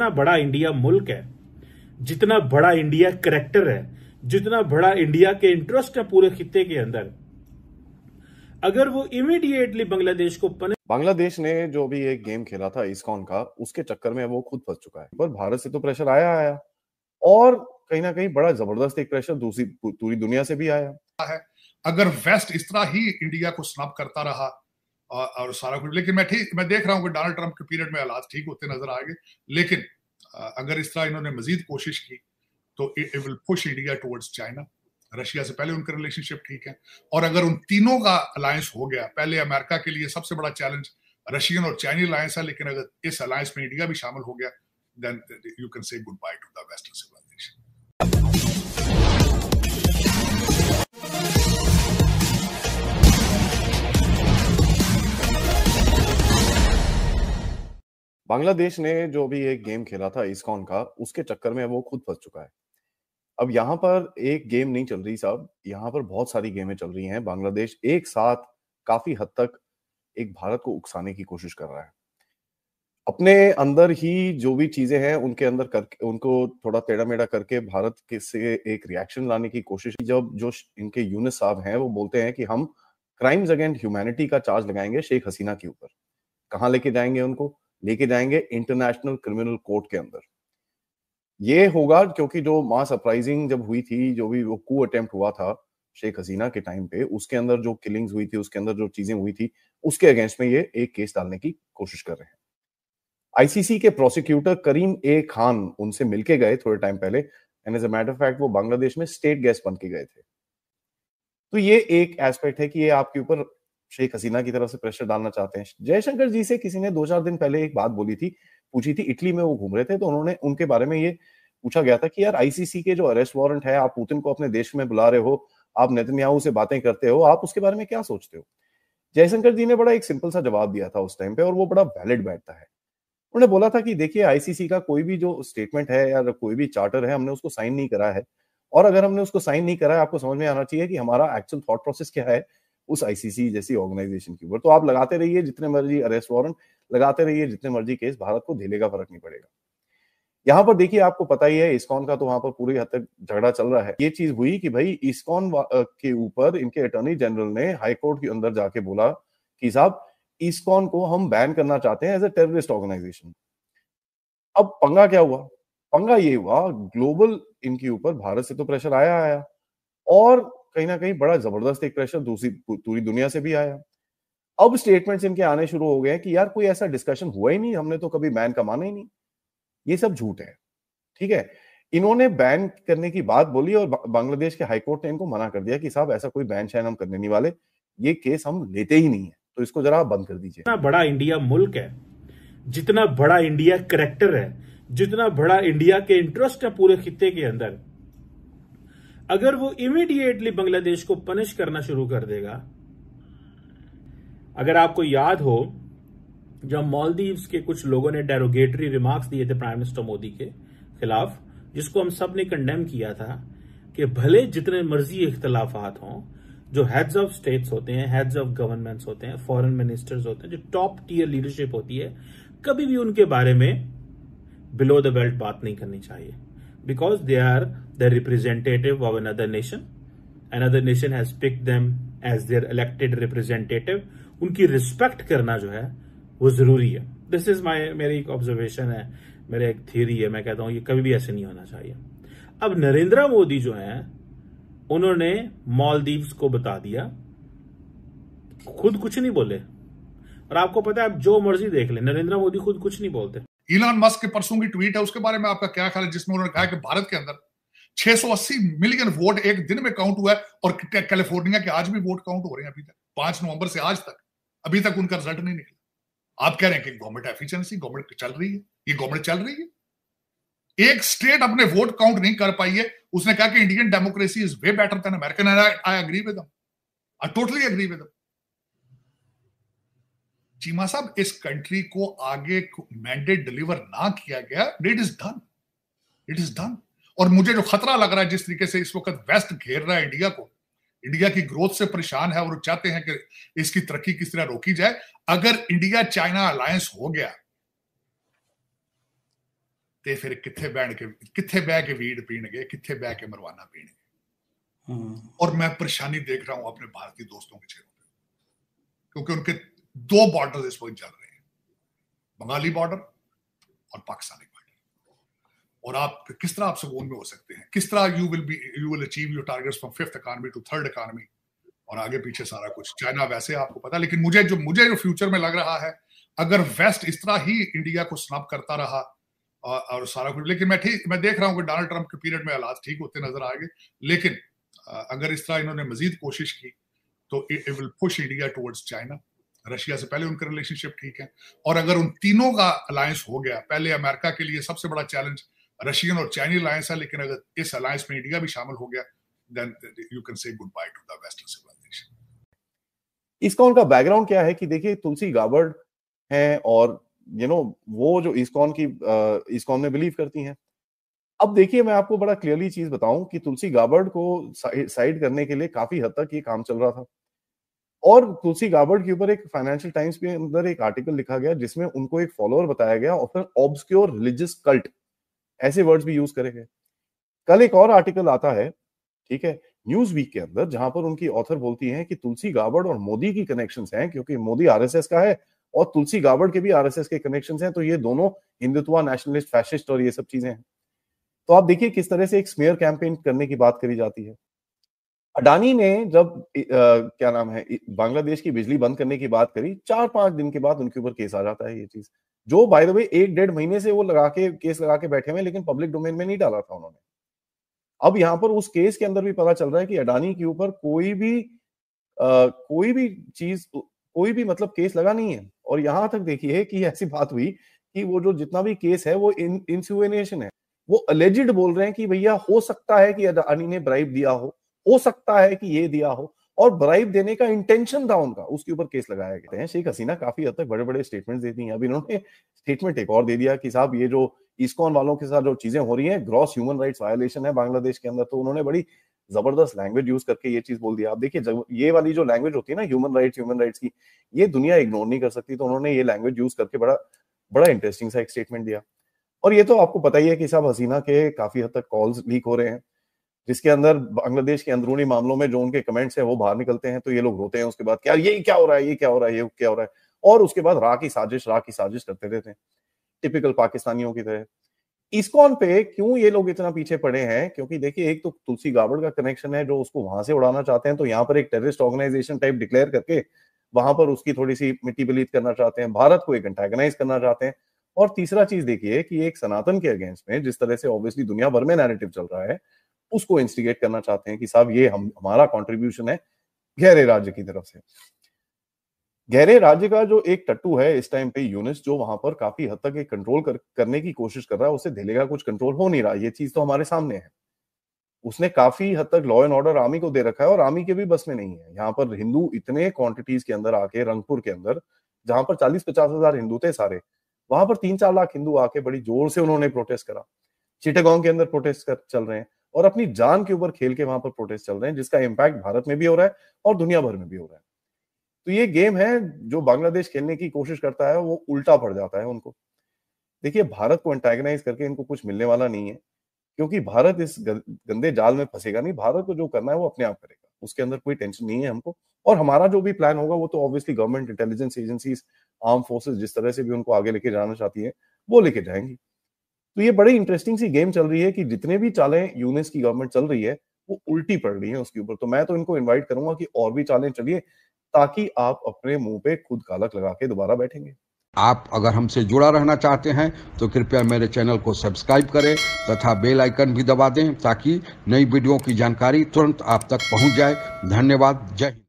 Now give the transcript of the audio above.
जितना बड़ा इंडिया मुल्क है जितना बड़ा इंडिया करेक्टर है जितना बड़ा इंडिया के इंटरेस्ट है पूरे खत्े के अंदर अगर वो इमीडिएटली बांग्लादेश को पने बांग्लादेश ने जो भी एक गेम खेला था इसकॉन का उसके चक्कर में वो खुद फंस चुका है पर भारत से तो प्रेशर आया आया और कहीं ना कहीं बड़ा जबरदस्त एक प्रेशर दूसरी पूरी दुनिया से भी आया है अगर वेस्ट इस तरह ही इंडिया को स्नब करता रहा और, सारा कुछ लेकिन मैं ठीक मैं देख रहा हूँ कि डोनाल्ड ट्रंप के पीरियड में हालात ठीक होते नजर आ गए लेकिन अगर इस तरह इन्होंने मजीद कोशिश की तो it will push India towards China Russia से पहले उनके रिलेशनशिप ठीक है और अगर उन तीनों का अलायंस हो गया पहले अमेरिका के लिए सबसे बड़ा चैलेंज रशियन और चाइनीज अलायंस है लेकिन अगर इस अलायंस में इंडिया भी शामिल हो गया then you can say good bye to the western civilization Bangladesh ने जो भी एक गेम खेला था इसकॉन का उसके चक्कर में वो खुद फंस चुका है अब यहाँ पर एक गेम नहीं चल रही साहब यहाँ पर बहुत सारी गेमें चल रही हैं बांग्लादेश एक साथ काफी हद तक एक भारत को उकसाने की कोशिश कर रहा है अपने अंदर ही जो भी चीजें हैं उनके अंदर करके उनको थोड़ा टेढ़ा मेढ़ा करके भारत के से एक रिएक्शन लाने की कोशिश जब जो इनके यूनिस साहब हैं वो बोलते हैं कि हम क्राइम्स अगेंस्ट ह्यूमैनिटी का चार्ज लगाएंगे शेख हसीना के ऊपर कहाँ लेके जाएंगे उनको लेके जाएंगे इंटरनेशनल क्रिमिनल कोर्ट के अंदर ये होगा क्योंकि जो मास अपराइजिंग जब हुई थी जो भी वो कू अटेम्प्ट हुआ था शेख हसीना के टाइम पे उसके अंदर जो किलिंग्स हुई थी उसके अंदर जो चीजें हुई थी उसके अगेंस्ट में ये एक केस डालने की कोशिश कर रहे हैं आईसीसी के प्रोसिक्यूटर करीम ए खान उनसे मिलके गए थोड़े टाइम पहले and as a matter fact वो बांग्लादेश में स्टेट गैस बन के गए थे तो ये एक एस्पेक्ट है कि ये आपके ऊपर शेख हसीना की तरफ से प्रेशर डालना चाहते हैं जयशंकर जी से किसी ने दो चार दिन पहले एक बात बोली थी पूछी थी इटली में वो घूम रहे थे तो उन्होंने उनके बारे में ये पूछा गया था कि यार आईसीसी के जो अरेस्ट वारंट है आप पुतिन को अपने देश में बुला रहे हो आप नेतन्याहू से बातें करते हो आप उसके बारे में क्या सोचते हो जयशंकर जी ने बड़ा एक सिंपल सा जवाब दिया था उस टाइम पे और वो बड़ा वैलिड बैठता है उन्होंने बोला था कि देखिए आईसीसी का कोई भी जो स्टेटमेंट है या कोई भी चार्टर है हमने उसको साइन नहीं करा है और अगर हमने उसको साइन नहीं करा है आपको समझ में आना चाहिए कि हमारा एक्चुअल थॉट प्रोसेस क्या है उस आईसीसी जैसी ऑर्गेनाइजेशन के ऊपर तो आप लगाते रहिए जितने मर्जी अरेस्ट वारंट लगाते रहिए जितने मर्जी केस भारत को का फर्क नहीं पड़ेगा यहाँ पर देखिए आपको पता ही है इस्कॉन का तो वहां पर पूरी हद तक झगड़ा चल रहा है ये चीज हुई कि भाई इस्कॉन के ऊपर इनके अटॉर्नी जनरल ने हाईकोर्ट के अंदर जाके बोला कि साहब इस्कॉन को हम बैन करना चाहते हैं एज ए टेररिस्ट ऑर्गेनाइजेशन अब पंगा क्या हुआ पंगा ये हुआ ग्लोबल इनके ऊपर भारत से तो प्रेशर आया आया और कहीं ना कहीं बड़ा जबरदस्त एक प्रेशर दूसरी पूरी दुनिया से भी आया अब स्टेटमेंट्स इनके आने शुरू हो गए हैं कि यार कोई ऐसा डिस्कशन हुआ ही नहीं हमने तो कभी बैन का माना ही नहीं ये सब झूठ है ठीक है इन्होंने बैन करने की बात बोली और बांग्लादेश के हाईकोर्ट ने इनको मना कर दिया कि साहब ऐसा कोई बैन शैन हम करने नहीं वाले ये केस हम लेते ही नहीं है तो इसको जरा आप बंद कर दीजिए जितना बड़ा इंडिया मुल्क है जितना बड़ा इंडिया करेक्टर है जितना बड़ा इंडिया के इंटरेस्ट है पूरे खिते के अंदर अगर वो इमीडिएटली बांग्लादेश को पनिश करना शुरू कर देगा अगर आपको याद हो जब मालदीव्स के कुछ लोगों ने डेरोगेटरी रिमार्क्स दिए थे प्राइम मिनिस्टर मोदी के खिलाफ जिसको हम सब ने कंडेम किया था कि भले जितने मर्जी इख्तलाफात हों जो हेड्स ऑफ स्टेट्स होते हैं हेड्स ऑफ गवर्नमेंट्स होते हैं फॉरेन मिनिस्टर्स होते हैं जो टॉप टीयर लीडरशिप होती है कभी भी उनके बारे में बिलो द बेल्ट बात नहीं करनी चाहिए because they are the representative of another nation another nation has picked them as their elected representative उनकी रिस्पेक्ट करना जो है वो जरूरी है दिस इज माई मेरी एक ऑब्जर्वेशन है मेरा एक थ्योरी है मैं कहता हूं ये कभी भी ऐसे नहीं होना चाहिए अब नरेंद्र मोदी जो है उन्होंने मालदीव्स को बता दिया खुद कुछ नहीं बोले और आपको पता है आप जो मर्जी देख ले नरेंद्र मोदी खुद कुछ नहीं बोलते इलान मस्क के परसों की ट्वीट है उसके बारे में आपका क्या ख्याल है जिसमें उन्होंने कहा कि भारत के अंदर 680 मिलियन वोट एक दिन में काउंट हुआ है और कैलिफोर्निया के आज भी वोट काउंट हो रहे हैं अभी तक पांच नवंबर से आज तक अभी तक उनका रिजल्ट नहीं निकला आप कह रहे हैं कि गवर्नमेंट एफिशिएंसी गवर्नमेंट चल रही है ये गवर्नमेंट चल रही है एक स्टेट अपने वोट काउंट नहीं कर पाई है उसने कहा कि Indian democracy is way better than American I agree with I totally agree with Cheema sahab इस कंट्री को आगे मैंडेट डिलीवर ना किया गया it is done it is done और मुझे जो खतरा लग रहा है जिस तरीके से इस वक्त वेस्ट घेर रहा है इंडिया को इंडिया की ग्रोथ से परेशान है और चाहते हैं कि इसकी तरक्की किस तरह रोकी जाए अगर इंडिया चाइना अलायंस हो गया ਤੇ ਫਿਰ ਕਿੱਥੇ ਬਹਿਣ ਕੇ ਕਿੱਥੇ ਬਹਿ ਕੇ ਵੀੜ ਪੀਣਗੇ ਕਿੱਥੇ ਬਹਿ ਕੇ ਮਰਵਾਨਾ ਪੀਣਗੇ और मैं परेशानी देख रहा हूं अपने भारतीय दोस्तों के चेहरों पर क्योंकि उनके दो बॉर्डर इस वक्त जल रहे हैं बंगाली बॉर्डर और पाकिस्तानी बॉर्डर और आप किस तरह आप सुकून में हो सकते हैं किस तरह you will be you will achieve your targets from fifth economy to third economy और आगे पीछे सारा कुछ चाइना वैसे आपको पता लेकिन मुझे जो मुझे जो फ्यूचर में लग रहा है अगर वेस्ट इस तरह ही इंडिया को स्नप करता रहा और, और सारा कुछ लेकिन मैं ठीक मैं देख रहा हूँ कि डोनाल्ड ट्रंप के पीरियड में हालात ठीक होते नजर आएंगे लेकिन अगर इस तरह इन्होंने मजीद कोशिश की तो it will push India towards China Russia से पहले उनका रिलेशनशिप ठीक है और अगर उन तीनों का अलायंस हो गया पहले अमेरिका के लिए सबसे बड़ा चैलेंज रशियन और चाइनीज अलायंस है लेकिन अगर इस अलायंस में इंडिया भी शामिल हो गया then you can say good bye to the western civilization इसका उनका बैकग्राउंड क्या है कि देखिए तुलसी गाबर्ड हैं और यू नो वो जो इसकॉन की इसकॉन में बिलीव करती हैं अब देखिए मैं आपको बड़ा क्लियरली चीज बताऊं कि तुलसी गाबर्ड को साइड करने के लिए काफी हद तक ये काम चल रहा था और तुलसी गाबड़ के ऊपर एक फाइनेंशियल टाइम्स के अंदर एक आर्टिकल लिखा गया जिसमें उनको एक फॉलोअर बताया गया और फिर ऑब्सक्योर रिलीजियस कल्ट ऐसे वर्ड्स भी यूज करे गए कल एक और आर्टिकल आता है ठीक है न्यूज वीक के अंदर जहां पर उनकी ऑथर बोलती हैं कि तुलसी गाबड़ और मोदी की कनेक्शन हैं क्योंकि मोदी आरएसएस का है और तुलसी गाबड़ के भी आरएसएस के कनेक्शन हैं तो ये दोनों हिंदुत्व नेशनलिस्ट फैशिस्ट और ये सब चीजें हैं तो आप देखिए किस तरह से एक स्मेयर कैंपेन करने की बात करी जाती है अडानी ने जब आ, क्या नाम है बांग्लादेश की बिजली बंद करने की बात करी चार पांच दिन के बाद उनके ऊपर केस आ जाता है ये चीज जो बाय द वे एक डेढ़ महीने से वो लगा के केस लगा के बैठे हुए लेकिन पब्लिक डोमेन में नहीं डाला था उन्होंने अब यहाँ पर उस केस के अंदर भी पता चल रहा है कि अडानी के ऊपर कोई भी आ, कोई भी चीज कोई भी मतलब केस लगा नहीं है और यहां तक देखिए कि ऐसी बात हुई कि वो जो जितना भी केस है वो इंसुएनेशन है वो अलेजिड बोल रहे हैं कि भैया हो सकता है कि अडानी ने ब्राइब दिया हो हो सकता है कि ये दिया हो और ब्राइब देने का इंटेंशन था उनका उसके ऊपर केस लगाया गया है शेख हसीना काफी हद तक बड़े बड़े स्टेटमेंट देती हैं अभी इन्होंने स्टेटमेंट एक और दे दिया कि साहब ये जो इसकॉन वालों के साथ जो चीजें हो रही हैं ग्रॉस ह्यूमन राइट्स वायोलेशन है बांग्लादेश के अंदर तो उन्होंने बड़ी जबरदस्त लैंग्वेज यूज करके ये चीज बोल दिया आप देखिए ये वाली जो लैंग्वेज होती है ना ह्यूमन राइट्स ह्यूमन राइट्स की ये दुनिया इग्नोर नहीं कर सकती तो उन्होंने ये लैंग्वेज यूज करके बड़ा बड़ा इंटरेस्टिंग सा एक स्टेटमेंट दिया और ये तो आपको पता ही है कि साहब हसीना के काफी हद तक कॉल्स लीक हो रहे हैं जिसके अंदर बांग्लादेश के अंदरूनी मामलों में जो उनके कमेंट्स हैं वो बाहर निकलते हैं तो ये लोग रोते हैं उसके बाद क्या ये क्या हो रहा है ये क्या हो रहा है ये क्या हो रहा है और उसके बाद रा की साजिश रा की साजिश करते रहते हैं टिपिकल पाकिस्तानियों की तरह इसकॉन पे क्यों ये लोग इतना पीछे पड़े हैं क्योंकि देखिए एक तो तुलसी गाबड़ का कनेक्शन है जो उसको वहां से उड़ाना चाहते हैं तो यहाँ पर एक टेररिस्ट ऑर्गेनाइजेशन टाइप डिक्लेयर करके वहां पर उसकी थोड़ी सी मिट्टी बलीत करना चाहते हैं भारत को एक एंटेगनाइज करना चाहते हैं और तीसरा चीज देखिए कि एक सनातन के अगेंस्ट में जिस तरह से ऑब्वियसली दुनिया भर में नैरेटिव चल रहा है उसको इंस्टिगेट करना चाहते हैं कि साहब ये हम हमारा कॉन्ट्रीब्यूशन है गहरे राज्य की तरफ से गहरे राज्य का जो एक टट्टू है इस टाइम पे यूनिस जो वहां पर काफी हद तक एक कंट्रोल कर, करने की कोशिश कर रहा है उसे ढिले का कुछ कंट्रोल हो नहीं रहा ये चीज तो हमारे सामने है उसने काफी हद तक लॉ एंड ऑर्डर आर्मी को दे रखा है और आर्मी के भी बस में नहीं है यहाँ पर हिंदू इतने क्वांटिटीज के अंदर आके रंगपुर के अंदर जहां पर चालीस पचास हजार हिंदू थे सारे वहां पर तीन चार लाख हिंदू आके बड़ी जोर से उन्होंने प्रोटेस्ट करा चिटेगोंग के अंदर प्रोटेस्ट कर चल रहे हैं और अपनी जान के ऊपर खेल के वहां पर प्रोटेस्ट चल रहे हैं जिसका इम्पैक्ट भारत में भी हो रहा है और दुनिया भर में भी हो रहा है तो ये गेम है जो बांग्लादेश खेलने की कोशिश करता है वो उल्टा पड़ जाता है उनको देखिए भारत को एंटेगनाइज करके इनको कुछ मिलने वाला नहीं है क्योंकि भारत इस गंदे जाल में फंसेगा नहीं भारत को जो करना है वो अपने आप करेगा उसके अंदर कोई टेंशन नहीं है हमको और हमारा जो भी प्लान होगा वो तो obviously government intelligence agencies arm forces जिस तरह से भी उनको आगे लेके जाना चाहती है वो लेके जाएंगी तो ये बड़ी इंटरेस्टिंग सी गेम चल रही है कि जितने भी चालें यूनिस की गवर्नमेंट चल रही है वो उल्टी पड़ रही है उसके ऊपर तो मैं तो इनको इन्वाइट करूंगा कि और भी चालें चलिए ताकि आप अपने मुंह पे खुद कालक लगा के दोबारा बैठेंगे आप अगर हमसे जुड़ा रहना चाहते हैं तो कृपया मेरे चैनल को सब्सक्राइब करें तथा बेल आइकन भी दबा दें ताकि नई वीडियो की जानकारी तुरंत आप तक पहुंच जाए धन्यवाद जय